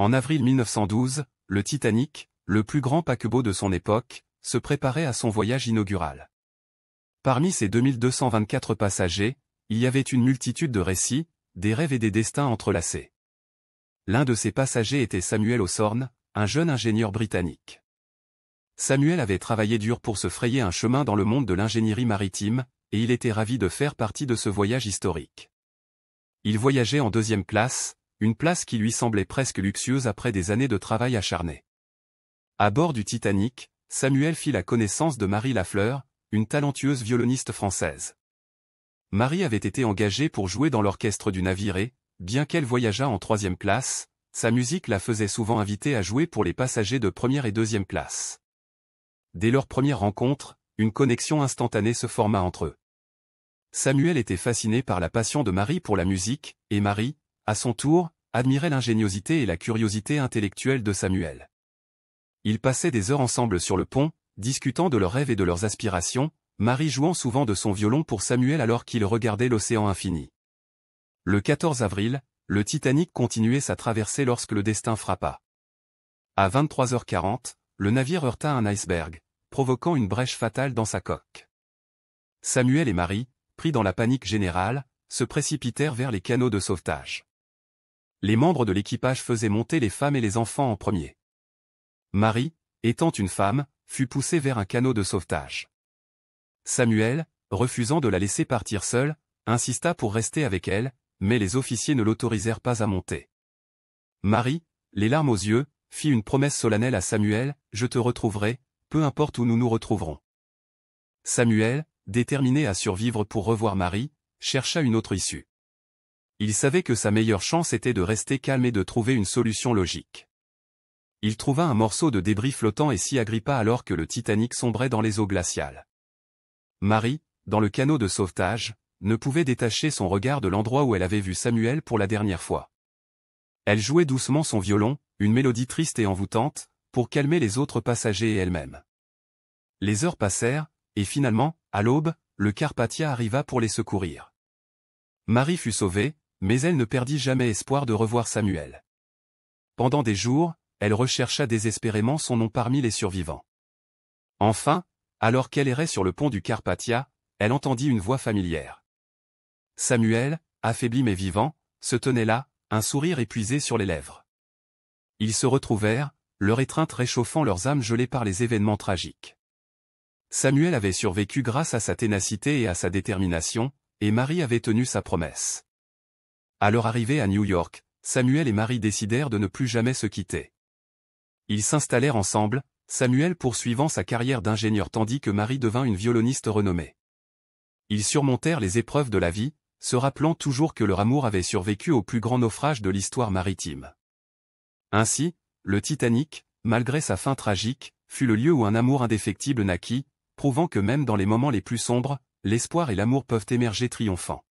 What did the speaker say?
En avril 1912, le Titanic, le plus grand paquebot de son époque, se préparait à son voyage inaugural. Parmi ses 2224 passagers, il y avait une multitude de récits, des rêves et des destins entrelacés. L'un de ces passagers était Samuel Osorn, un jeune ingénieur britannique. Samuel avait travaillé dur pour se frayer un chemin dans le monde de l'ingénierie maritime, et il était ravi de faire partie de ce voyage historique. Il voyageait en deuxième classe, une place qui lui semblait presque luxueuse après des années de travail acharné. À bord du Titanic, Samuel fit la connaissance de Marie Lafleur, une talentueuse violoniste française. Marie avait été engagée pour jouer dans l'orchestre du navire et, bien qu'elle voyageât en troisième classe, sa musique la faisait souvent inviter à jouer pour les passagers de première et deuxième classe. Dès leur première rencontre, une connexion instantanée se forma entre eux. Samuel était fasciné par la passion de Marie pour la musique, et Marie, à son tour, admirait l'ingéniosité et la curiosité intellectuelle de Samuel. Ils passaient des heures ensemble sur le pont, discutant de leurs rêves et de leurs aspirations, Marie jouant souvent de son violon pour Samuel alors qu'il regardait l'océan infini. Le 14 avril, le Titanic continuait sa traversée lorsque le destin frappa. À 23h40, le navire heurta un iceberg, provoquant une brèche fatale dans sa coque. Samuel et Marie, pris dans la panique générale, se précipitèrent vers les canaux de sauvetage les membres de l'équipage faisaient monter les femmes et les enfants en premier. Marie, étant une femme, fut poussée vers un canot de sauvetage. Samuel, refusant de la laisser partir seule, insista pour rester avec elle, mais les officiers ne l'autorisèrent pas à monter. Marie, les larmes aux yeux, fit une promesse solennelle à Samuel, « Je te retrouverai, peu importe où nous nous retrouverons. » Samuel, déterminé à survivre pour revoir Marie, chercha une autre issue. Il savait que sa meilleure chance était de rester calme et de trouver une solution logique. Il trouva un morceau de débris flottant et s'y agrippa alors que le Titanic sombrait dans les eaux glaciales. Marie, dans le canot de sauvetage, ne pouvait détacher son regard de l'endroit où elle avait vu Samuel pour la dernière fois. Elle jouait doucement son violon, une mélodie triste et envoûtante, pour calmer les autres passagers et elle-même. Les heures passèrent, et finalement, à l'aube, le Carpathia arriva pour les secourir. Marie fut sauvée, mais elle ne perdit jamais espoir de revoir Samuel. Pendant des jours, elle rechercha désespérément son nom parmi les survivants. Enfin, alors qu'elle errait sur le pont du Carpathia, elle entendit une voix familière. Samuel, affaibli mais vivant, se tenait là, un sourire épuisé sur les lèvres. Ils se retrouvèrent, leur étreinte réchauffant leurs âmes gelées par les événements tragiques. Samuel avait survécu grâce à sa ténacité et à sa détermination, et Marie avait tenu sa promesse. À leur arrivée à New York, Samuel et Marie décidèrent de ne plus jamais se quitter. Ils s'installèrent ensemble, Samuel poursuivant sa carrière d'ingénieur tandis que Marie devint une violoniste renommée. Ils surmontèrent les épreuves de la vie, se rappelant toujours que leur amour avait survécu au plus grand naufrage de l'histoire maritime. Ainsi, le Titanic, malgré sa fin tragique, fut le lieu où un amour indéfectible naquit, prouvant que même dans les moments les plus sombres, l'espoir et l'amour peuvent émerger triomphants.